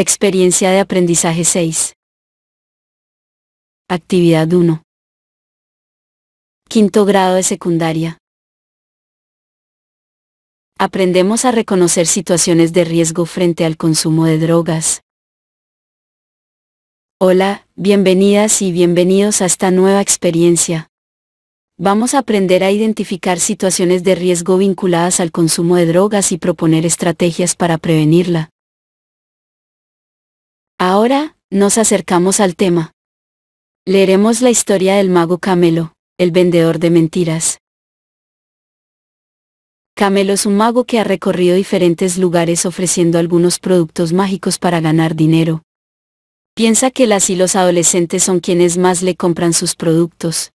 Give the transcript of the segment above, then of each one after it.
Experiencia de aprendizaje 6. Actividad 1. Quinto grado de secundaria. Aprendemos a reconocer situaciones de riesgo frente al consumo de drogas. Hola, bienvenidas y bienvenidos a esta nueva experiencia. Vamos a aprender a identificar situaciones de riesgo vinculadas al consumo de drogas y proponer estrategias para prevenirla. Ahora, nos acercamos al tema. Leeremos la historia del mago Camelo, el vendedor de mentiras. Camelo es un mago que ha recorrido diferentes lugares ofreciendo algunos productos mágicos para ganar dinero. Piensa que las y los adolescentes son quienes más le compran sus productos.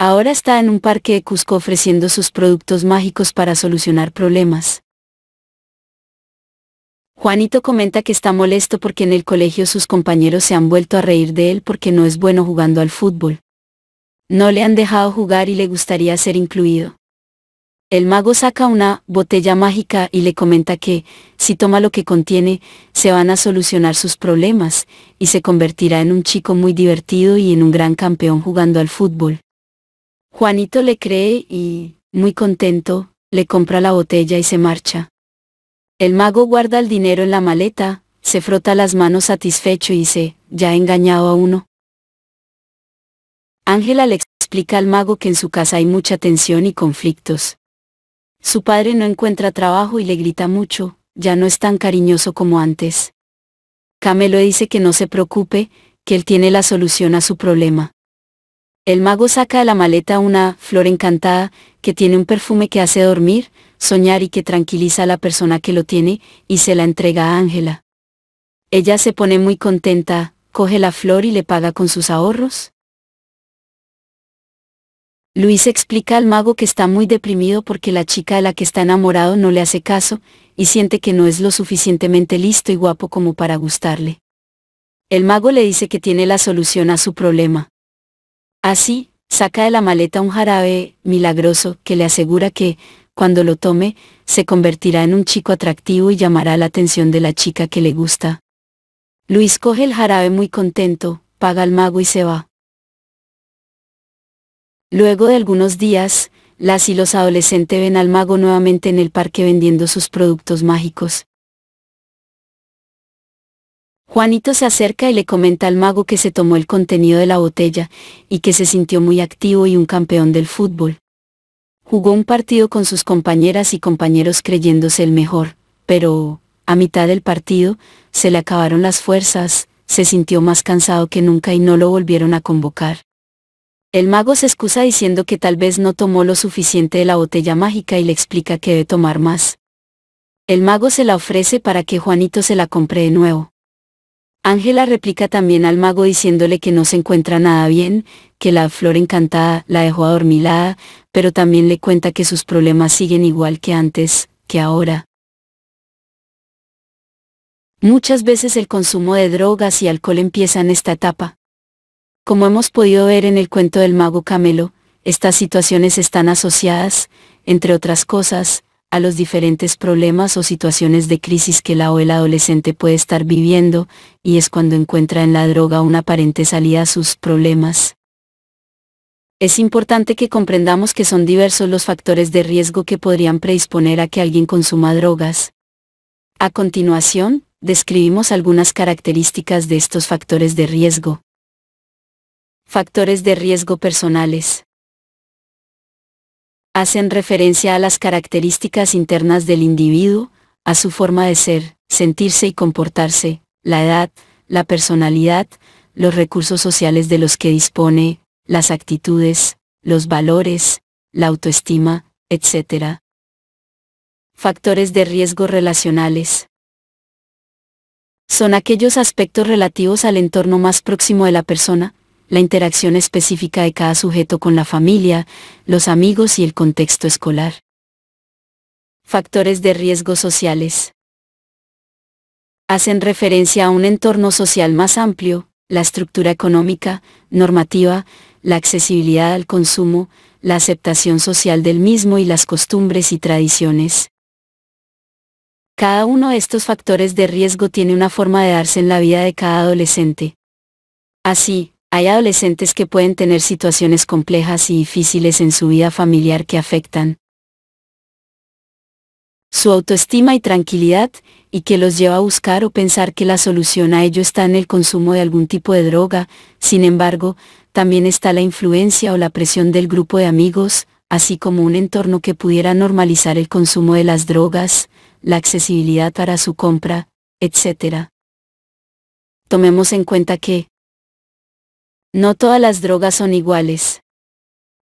Ahora está en un parque de Cusco ofreciendo sus productos mágicos para solucionar problemas. Juanito comenta que está molesto porque en el colegio sus compañeros se han vuelto a reír de él porque no es bueno jugando al fútbol. No le han dejado jugar y le gustaría ser incluido. El mago saca una botella mágica y le comenta que, si toma lo que contiene, se van a solucionar sus problemas, y se convertirá en un chico muy divertido y en un gran campeón jugando al fútbol. Juanito le cree y, muy contento, le compra la botella y se marcha. El mago guarda el dinero en la maleta, se frota las manos satisfecho y dice, ya he engañado a uno. Ángela le explica al mago que en su casa hay mucha tensión y conflictos. Su padre no encuentra trabajo y le grita mucho, ya no es tan cariñoso como antes. Camelo dice que no se preocupe, que él tiene la solución a su problema. El mago saca de la maleta una flor encantada, que tiene un perfume que hace dormir, soñar y que tranquiliza a la persona que lo tiene, y se la entrega a Ángela. Ella se pone muy contenta, coge la flor y le paga con sus ahorros. Luis explica al mago que está muy deprimido porque la chica de la que está enamorado no le hace caso, y siente que no es lo suficientemente listo y guapo como para gustarle. El mago le dice que tiene la solución a su problema. Así, saca de la maleta un jarabe milagroso que le asegura que, cuando lo tome, se convertirá en un chico atractivo y llamará la atención de la chica que le gusta. Luis coge el jarabe muy contento, paga al mago y se va. Luego de algunos días, las y los adolescentes ven al mago nuevamente en el parque vendiendo sus productos mágicos. Juanito se acerca y le comenta al mago que se tomó el contenido de la botella, y que se sintió muy activo y un campeón del fútbol. Jugó un partido con sus compañeras y compañeros creyéndose el mejor, pero, a mitad del partido, se le acabaron las fuerzas, se sintió más cansado que nunca y no lo volvieron a convocar. El mago se excusa diciendo que tal vez no tomó lo suficiente de la botella mágica y le explica que debe tomar más. El mago se la ofrece para que Juanito se la compre de nuevo. Ángela replica también al mago diciéndole que no se encuentra nada bien, que la flor encantada la dejó adormilada, pero también le cuenta que sus problemas siguen igual que antes, que ahora. Muchas veces el consumo de drogas y alcohol empieza en esta etapa. Como hemos podido ver en el cuento del mago Camelo, estas situaciones están asociadas, entre otras cosas, los diferentes problemas o situaciones de crisis que la o el adolescente puede estar viviendo, y es cuando encuentra en la droga una aparente salida a sus problemas. Es importante que comprendamos que son diversos los factores de riesgo que podrían predisponer a que alguien consuma drogas. A continuación, describimos algunas características de estos factores de riesgo. Factores de riesgo personales hacen referencia a las características internas del individuo, a su forma de ser, sentirse y comportarse, la edad, la personalidad, los recursos sociales de los que dispone, las actitudes, los valores, la autoestima, etc. Factores de riesgo relacionales. Son aquellos aspectos relativos al entorno más próximo de la persona, la interacción específica de cada sujeto con la familia, los amigos y el contexto escolar. Factores de riesgo sociales. Hacen referencia a un entorno social más amplio, la estructura económica, normativa, la accesibilidad al consumo, la aceptación social del mismo y las costumbres y tradiciones. Cada uno de estos factores de riesgo tiene una forma de darse en la vida de cada adolescente. Así, hay adolescentes que pueden tener situaciones complejas y difíciles en su vida familiar que afectan su autoestima y tranquilidad, y que los lleva a buscar o pensar que la solución a ello está en el consumo de algún tipo de droga, sin embargo, también está la influencia o la presión del grupo de amigos, así como un entorno que pudiera normalizar el consumo de las drogas, la accesibilidad para su compra, etc. Tomemos en cuenta que, no todas las drogas son iguales.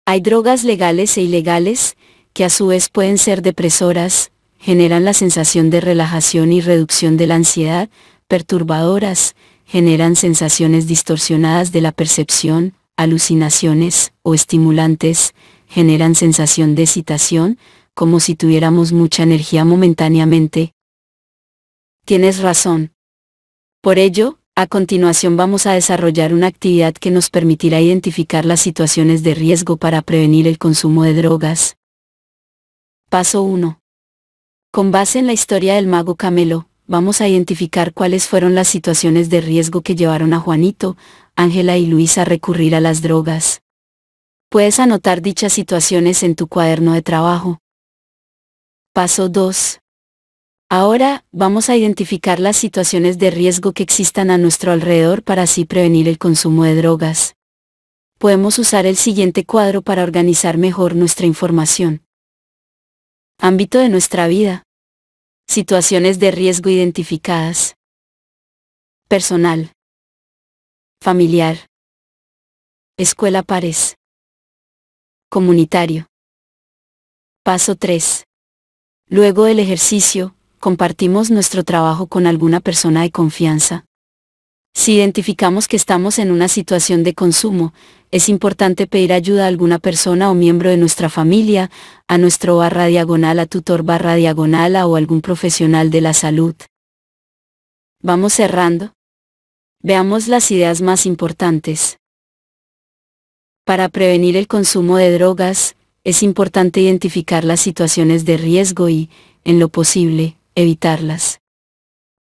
Hay drogas legales e ilegales, que a su vez pueden ser depresoras, generan la sensación de relajación y reducción de la ansiedad, perturbadoras, generan sensaciones distorsionadas de la percepción, alucinaciones o estimulantes, generan sensación de excitación, como si tuviéramos mucha energía momentáneamente. Tienes razón. Por ello, a continuación vamos a desarrollar una actividad que nos permitirá identificar las situaciones de riesgo para prevenir el consumo de drogas. Paso 1. Con base en la historia del mago Camelo, vamos a identificar cuáles fueron las situaciones de riesgo que llevaron a Juanito, Ángela y Luis a recurrir a las drogas. Puedes anotar dichas situaciones en tu cuaderno de trabajo. Paso 2. Ahora, vamos a identificar las situaciones de riesgo que existan a nuestro alrededor para así prevenir el consumo de drogas. Podemos usar el siguiente cuadro para organizar mejor nuestra información. Ámbito de nuestra vida. Situaciones de riesgo identificadas. Personal. Familiar. Escuela Pares. Comunitario. Paso 3. Luego del ejercicio, compartimos nuestro trabajo con alguna persona de confianza. Si identificamos que estamos en una situación de consumo, es importante pedir ayuda a alguna persona o miembro de nuestra familia, a nuestro barra diagonal, a tutor barra diagonal o algún profesional de la salud. Vamos cerrando. Veamos las ideas más importantes. Para prevenir el consumo de drogas, es importante identificar las situaciones de riesgo y, en lo posible, evitarlas.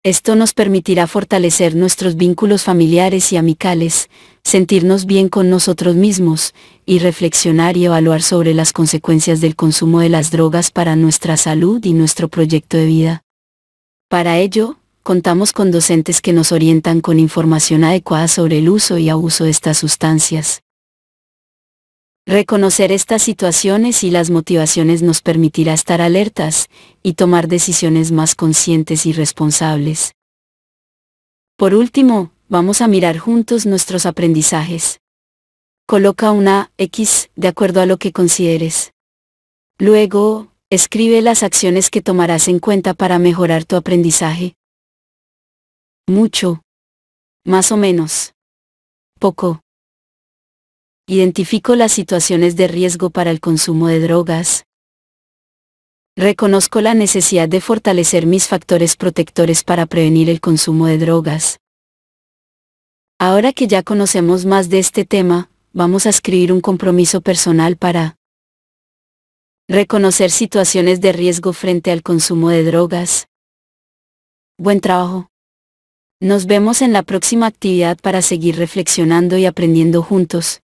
Esto nos permitirá fortalecer nuestros vínculos familiares y amicales, sentirnos bien con nosotros mismos, y reflexionar y evaluar sobre las consecuencias del consumo de las drogas para nuestra salud y nuestro proyecto de vida. Para ello, contamos con docentes que nos orientan con información adecuada sobre el uso y abuso de estas sustancias. Reconocer estas situaciones y las motivaciones nos permitirá estar alertas y tomar decisiones más conscientes y responsables. Por último, vamos a mirar juntos nuestros aprendizajes. Coloca una X de acuerdo a lo que consideres. Luego, escribe las acciones que tomarás en cuenta para mejorar tu aprendizaje. Mucho. Más o menos. Poco. Identifico las situaciones de riesgo para el consumo de drogas. Reconozco la necesidad de fortalecer mis factores protectores para prevenir el consumo de drogas. Ahora que ya conocemos más de este tema, vamos a escribir un compromiso personal para reconocer situaciones de riesgo frente al consumo de drogas. Buen trabajo. Nos vemos en la próxima actividad para seguir reflexionando y aprendiendo juntos.